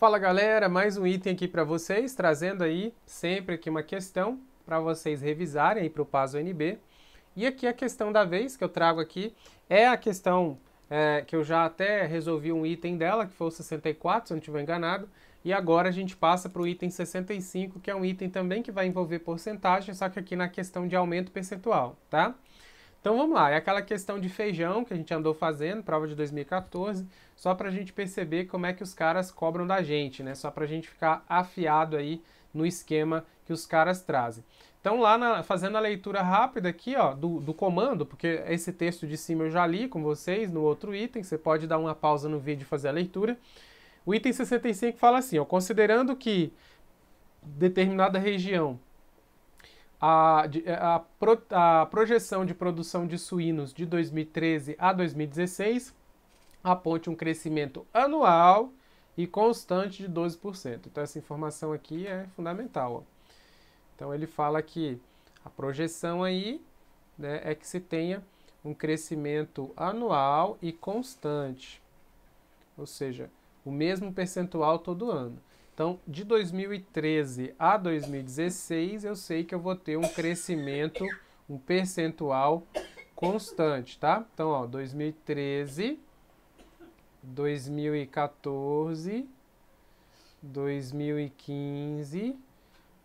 Fala galera, mais um item aqui para vocês, trazendo aí sempre aqui uma questão para vocês revisarem aí para o PASO NB. E aqui a questão da vez que eu trago aqui é a questão é, que eu já até resolvi um item dela, que foi o 64, se eu não estiver enganado, e agora a gente passa para o item 65, que é um item também que vai envolver porcentagem, só que aqui na questão de aumento percentual, tá? Então vamos lá, é aquela questão de feijão que a gente andou fazendo, prova de 2014, só para a gente perceber como é que os caras cobram da gente, né? Só para a gente ficar afiado aí no esquema que os caras trazem. Então lá na, fazendo a leitura rápida aqui, ó, do, do comando, porque esse texto de cima eu já li com vocês no outro item, você pode dar uma pausa no vídeo e fazer a leitura. O item 65 fala assim, ó, considerando que determinada região a, é, a, pro, a projeção de produção de suínos de 2013 a 2016 aponte um crescimento anual e constante de 12%. Então, essa informação aqui é fundamental. Ó. Então, ele fala que a projeção aí né, é que se tenha um crescimento anual e constante, ou seja, o mesmo percentual todo ano. Então, de 2013 a 2016, eu sei que eu vou ter um crescimento, um percentual constante, tá? Então, ó, 2013, 2014, 2015,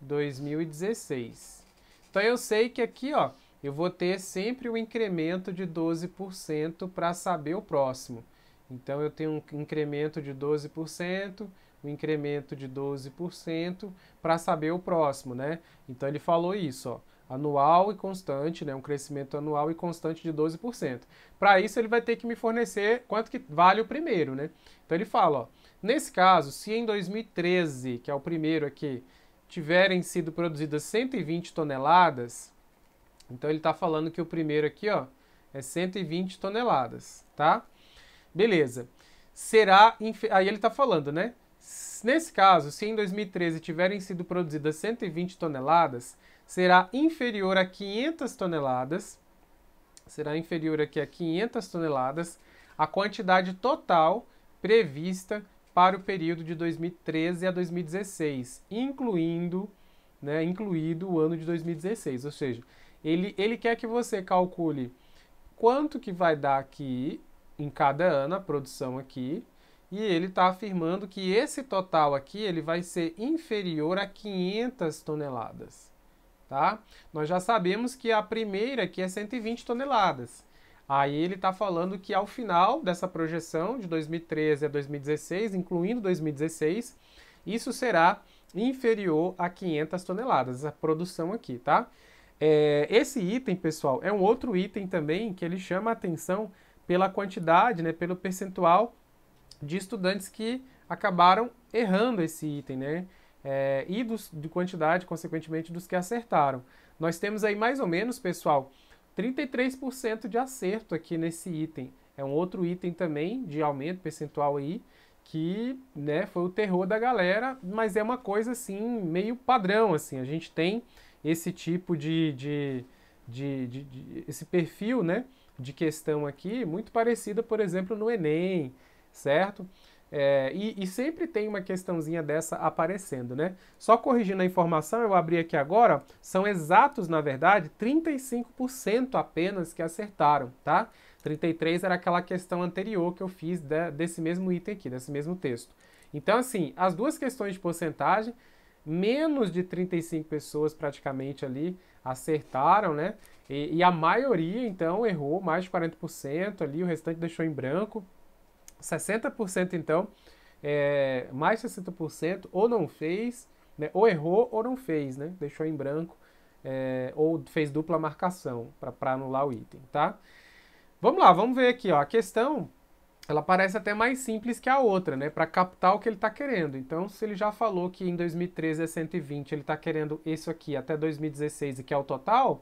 2016. Então, eu sei que aqui, ó, eu vou ter sempre o um incremento de 12% para saber o próximo. Então eu tenho um incremento de 12%, um incremento de 12% para saber o próximo, né? Então ele falou isso, ó, anual e constante, né? Um crescimento anual e constante de 12%. Para isso ele vai ter que me fornecer quanto que vale o primeiro, né? Então ele fala, ó, nesse caso, se em 2013, que é o primeiro aqui, tiverem sido produzidas 120 toneladas, então ele está falando que o primeiro aqui, ó, é 120 toneladas, tá? Beleza. Será. Aí ele está falando, né? Nesse caso, se em 2013 tiverem sido produzidas 120 toneladas, será inferior a 500 toneladas, será inferior aqui a 500 toneladas, a quantidade total prevista para o período de 2013 a 2016, incluindo, né, incluído o ano de 2016. Ou seja, ele, ele quer que você calcule quanto que vai dar aqui em cada ano a produção aqui, e ele está afirmando que esse total aqui ele vai ser inferior a 500 toneladas. Tá? Nós já sabemos que a primeira aqui é 120 toneladas. Aí ele está falando que ao final dessa projeção, de 2013 a 2016, incluindo 2016, isso será inferior a 500 toneladas, a produção aqui, tá? É, esse item, pessoal, é um outro item também que ele chama a atenção pela quantidade, né, pelo percentual de estudantes que acabaram errando esse item, né? É, e dos, de quantidade, consequentemente, dos que acertaram. Nós temos aí mais ou menos, pessoal, 33% de acerto aqui nesse item. É um outro item também de aumento percentual aí, que né, foi o terror da galera, mas é uma coisa assim, meio padrão. assim. A gente tem esse tipo de, de, de, de, de esse perfil, né? de questão aqui, muito parecida, por exemplo, no Enem, certo? É, e, e, sempre tem uma questãozinha dessa aparecendo, né? Só corrigindo a informação, eu abri aqui agora, são exatos, na verdade, 35% apenas que acertaram, tá? 33 era aquela questão anterior que eu fiz de, desse mesmo item aqui, desse mesmo texto. Então, assim, as duas questões de porcentagem menos de 35 pessoas praticamente ali acertaram, né? E, e, a maioria, então, errou mais de 40% ali, o restante deixou em branco. 60%, então, é, mais 60% ou não fez, né? ou errou ou não fez, né? Deixou em branco é, ou fez dupla marcação para anular o item, tá? Vamos lá, vamos ver aqui, ó. A questão ela parece até mais simples que a outra, né? Para captar o que ele está querendo. Então, se ele já falou que em 2013 é 120, ele está querendo isso aqui até 2016 e que é o total,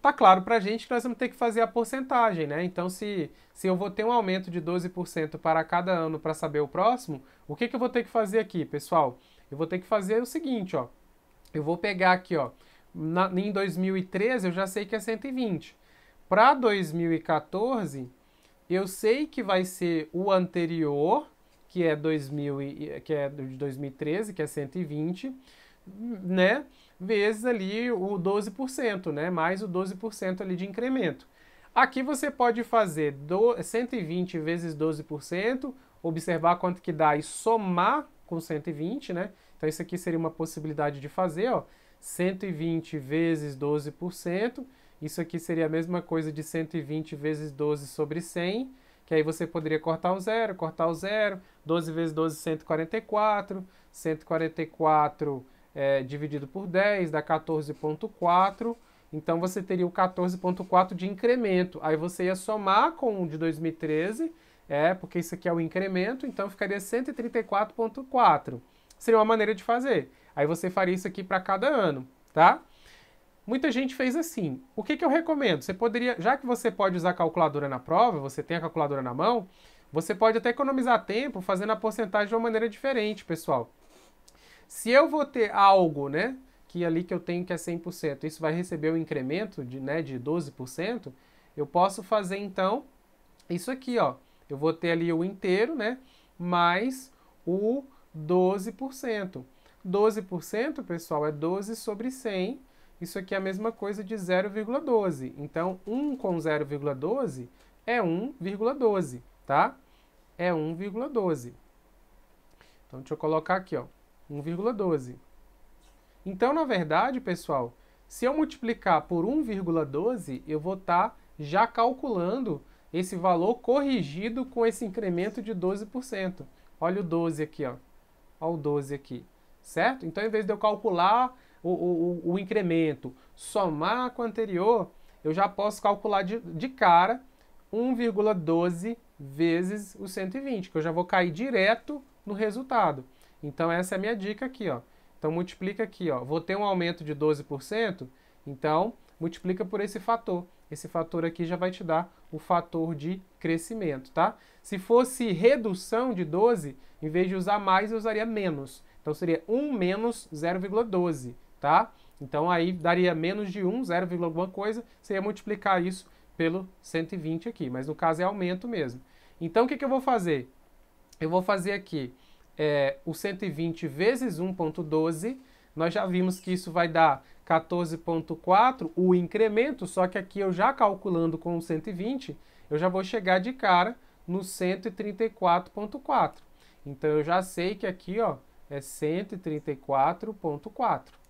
tá claro para a gente que nós vamos ter que fazer a porcentagem, né? Então, se, se eu vou ter um aumento de 12% para cada ano para saber o próximo, o que, que eu vou ter que fazer aqui, pessoal? Eu vou ter que fazer o seguinte, ó. Eu vou pegar aqui, ó. Na, em 2013 eu já sei que é 120. Para 2014 eu sei que vai ser o anterior, que é, 2000 e, que é de 2013, que é 120, né? Vezes ali o 12%, né? Mais o 12% ali de incremento. Aqui você pode fazer do, 120 vezes 12%, observar quanto que dá e somar com 120, né? Então isso aqui seria uma possibilidade de fazer, ó. 120 vezes 12%, isso aqui seria a mesma coisa de 120 vezes 12 sobre 100, que aí você poderia cortar o zero, cortar o zero, 12 vezes 12, 144, 144 é, dividido por 10 dá 14.4, então você teria o 14.4 de incremento, aí você ia somar com o de 2013, é, porque isso aqui é o incremento, então ficaria 134.4. Seria uma maneira de fazer. Aí você faria isso aqui para cada ano, tá? Muita gente fez assim. O que, que eu recomendo? Você poderia, já que você pode usar calculadora na prova, você tem a calculadora na mão, você pode até economizar tempo fazendo a porcentagem de uma maneira diferente, pessoal. Se eu vou ter algo, né, que ali que eu tenho que é 100%, isso vai receber um incremento de, né, de 12%, eu posso fazer então isso aqui, ó. Eu vou ter ali o inteiro, né, mais o 12%. 12%, pessoal, é 12 sobre 100 isso aqui é a mesma coisa de 0,12. Então, 1 com 0,12 é 1,12, tá? É 1,12. Então, deixa eu colocar aqui, ó, 1,12. Então, na verdade, pessoal, se eu multiplicar por 1,12, eu vou estar tá já calculando esse valor corrigido com esse incremento de 12%. Olha o 12 aqui, ó. Olha o 12 aqui, certo? Então, em vez de eu calcular o, o, o incremento, somar com o anterior, eu já posso calcular de, de cara 1,12 vezes o 120, que eu já vou cair direto no resultado. Então essa é a minha dica aqui, ó. Então multiplica aqui, ó. Vou ter um aumento de 12%, então multiplica por esse fator. Esse fator aqui já vai te dar o fator de crescimento, tá? Se fosse redução de 12, em vez de usar mais, eu usaria menos. Então seria 1 menos 0,12 tá? Então aí daria menos de 1, 0, alguma coisa, você ia multiplicar isso pelo 120 aqui, mas no caso é aumento mesmo. Então o que, que eu vou fazer? Eu vou fazer aqui é, o 120 vezes 1.12, nós já vimos que isso vai dar 14.4, o incremento, só que aqui eu já calculando com o 120, eu já vou chegar de cara no 134.4. Então eu já sei que aqui ó, é 134.4.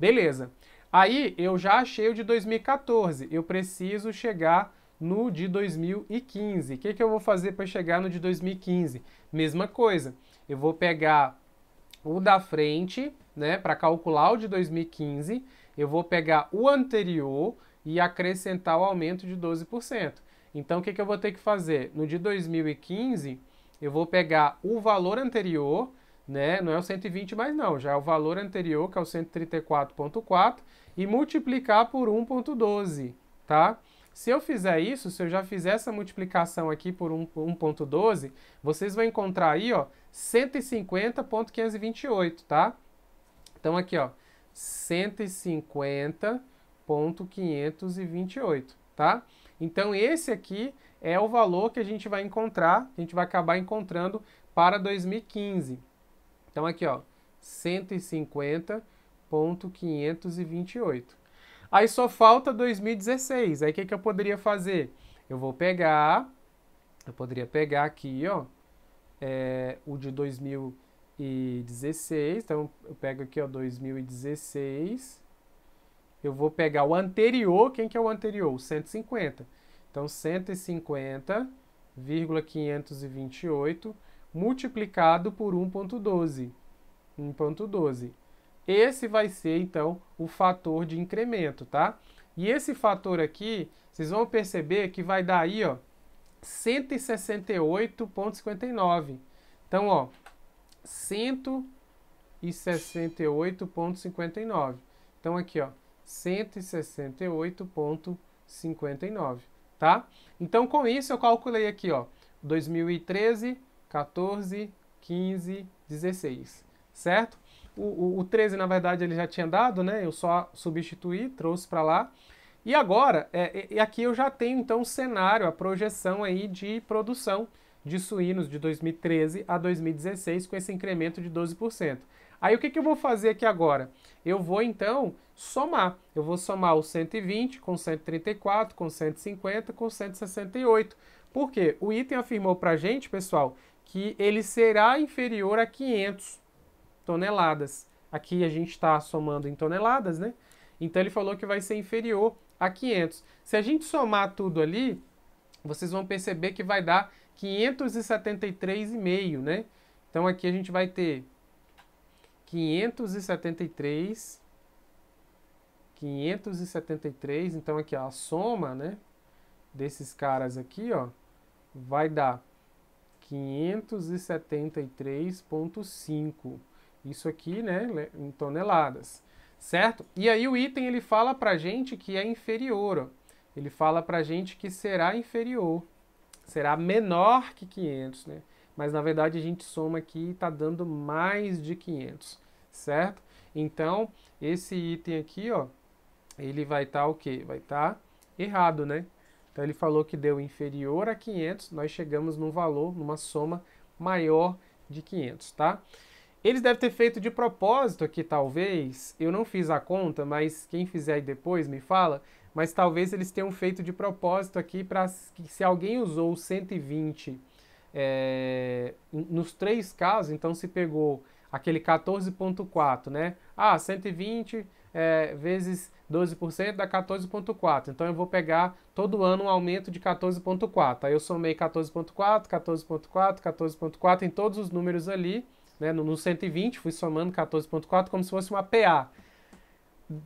Beleza. Aí eu já achei o de 2014, eu preciso chegar no de 2015. O que, que eu vou fazer para chegar no de 2015? Mesma coisa, eu vou pegar o da frente, né, para calcular o de 2015, eu vou pegar o anterior e acrescentar o aumento de 12%. Então o que, que eu vou ter que fazer? No de 2015, eu vou pegar o valor anterior né? Não é o 120 mais não, já é o valor anterior, que é o 134.4, e multiplicar por 1.12, tá? Se eu fizer isso, se eu já fizer essa multiplicação aqui por 1.12, vocês vão encontrar aí, ó, 150.528, tá? Então aqui, ó, 150.528, tá? Então esse aqui é o valor que a gente vai encontrar, que a gente vai acabar encontrando para 2015. Então aqui, ó, 150.528. Aí só falta 2016. Aí o que, que eu poderia fazer? Eu vou pegar, eu poderia pegar aqui, ó, é, o de 2016. Então eu pego aqui, ó, 2016. Eu vou pegar o anterior, quem que é o anterior? O 150. Então 150,528 multiplicado por 1.12. 1.12. Esse vai ser, então, o fator de incremento, tá? E esse fator aqui, vocês vão perceber que vai dar aí, ó, 168,59. Então, ó, 168,59. Então, aqui, ó, 168,59, tá? Então, com isso, eu calculei aqui, ó, 2013 14, 15, 16, certo? O, o, o 13, na verdade, ele já tinha dado, né? Eu só substituí, trouxe para lá. E agora, é, é, e aqui eu já tenho, então, o cenário, a projeção aí de produção de suínos de 2013 a 2016 com esse incremento de 12%. Aí o que, que eu vou fazer aqui agora? Eu vou então somar. Eu vou somar o 120 com 134, com 150, com 168. Por quê? O item afirmou para gente, pessoal, que ele será inferior a 500 toneladas. Aqui a gente está somando em toneladas, né? Então ele falou que vai ser inferior a 500. Se a gente somar tudo ali, vocês vão perceber que vai dar 573,5, né? Então aqui a gente vai ter 573, 573, então aqui ó, a soma, né, desses caras aqui, ó, vai dar 573,5. Isso aqui, né, em toneladas, certo? E aí o item ele fala pra gente que é inferior, ó. Ele fala pra gente que será inferior, será menor que 500, né? Mas na verdade a gente soma aqui e tá dando mais de 500, certo? Então, esse item aqui, ó, ele vai estar tá, o quê? Vai estar tá errado, né? Então ele falou que deu inferior a 500, nós chegamos num valor, numa soma maior de 500, tá? Eles devem ter feito de propósito aqui, talvez. Eu não fiz a conta, mas quem fizer aí depois me fala. Mas talvez eles tenham feito de propósito aqui para que se alguém usou 120 é, nos três casos, então se pegou aquele 14.4, né? Ah, 120 é, vezes 12% dá 14,4. Então eu vou pegar todo ano um aumento de 14,4. Aí eu somei 14,4, 14,4, 14,4 em todos os números ali, né, no, no 120, fui somando 14,4 como se fosse uma PA.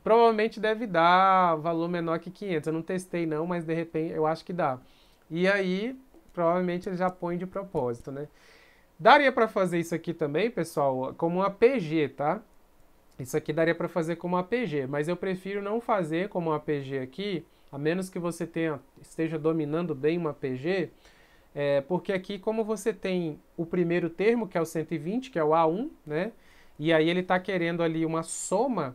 Provavelmente deve dar valor menor que 500. Eu não testei não, mas de repente eu acho que dá. E aí, provavelmente ele já põe de propósito, né? Daria para fazer isso aqui também, pessoal, como uma PG, tá? Isso aqui daria para fazer como APG, mas eu prefiro não fazer como APG aqui, a menos que você tenha, esteja dominando bem uma APG, é, porque aqui como você tem o primeiro termo, que é o 120, que é o A1, né? E aí ele está querendo ali uma soma,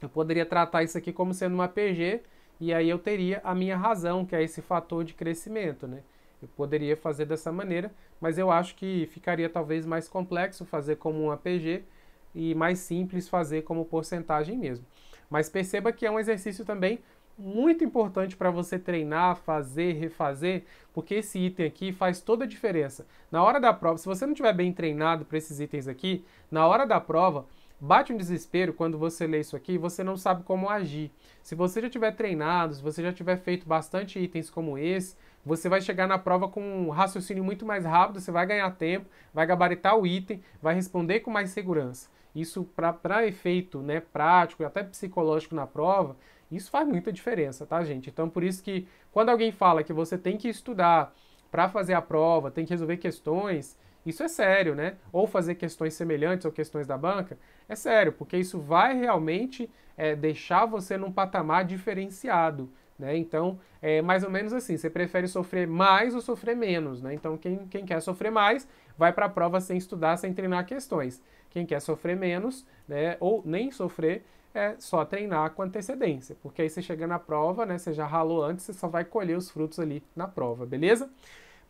eu poderia tratar isso aqui como sendo uma APG, e aí eu teria a minha razão, que é esse fator de crescimento, né? Eu poderia fazer dessa maneira, mas eu acho que ficaria talvez mais complexo fazer como um APG, e mais simples fazer como porcentagem mesmo. Mas perceba que é um exercício também muito importante para você treinar, fazer, refazer, porque esse item aqui faz toda a diferença. Na hora da prova, se você não tiver bem treinado para esses itens aqui, na hora da prova, bate um desespero quando você lê isso aqui e você não sabe como agir. Se você já tiver treinado, se você já tiver feito bastante itens como esse, você vai chegar na prova com um raciocínio muito mais rápido, você vai ganhar tempo, vai gabaritar o item, vai responder com mais segurança. Isso para efeito né, prático e até psicológico na prova, isso faz muita diferença, tá, gente? Então, por isso que quando alguém fala que você tem que estudar para fazer a prova, tem que resolver questões, isso é sério, né? Ou fazer questões semelhantes ou questões da banca, é sério, porque isso vai realmente é, deixar você num patamar diferenciado, né? Então, é mais ou menos assim, você prefere sofrer mais ou sofrer menos, né? Então, quem, quem quer sofrer mais, vai para a prova sem estudar, sem treinar questões. Quem quer sofrer menos, né, ou nem sofrer, é só treinar com antecedência, porque aí você chega na prova, né, você já ralou antes, você só vai colher os frutos ali na prova, beleza?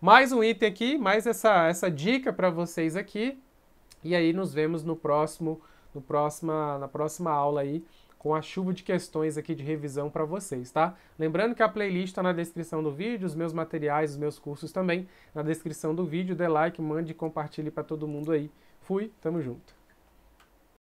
Mais um item aqui, mais essa, essa dica para vocês aqui, e aí nos vemos no próximo, no próxima, na próxima aula aí, com a chuva de questões aqui de revisão para vocês, tá? Lembrando que a playlist está na descrição do vídeo, os meus materiais, os meus cursos também na descrição do vídeo. Dê like, mande e compartilhe para todo mundo aí Fui, tamo junto.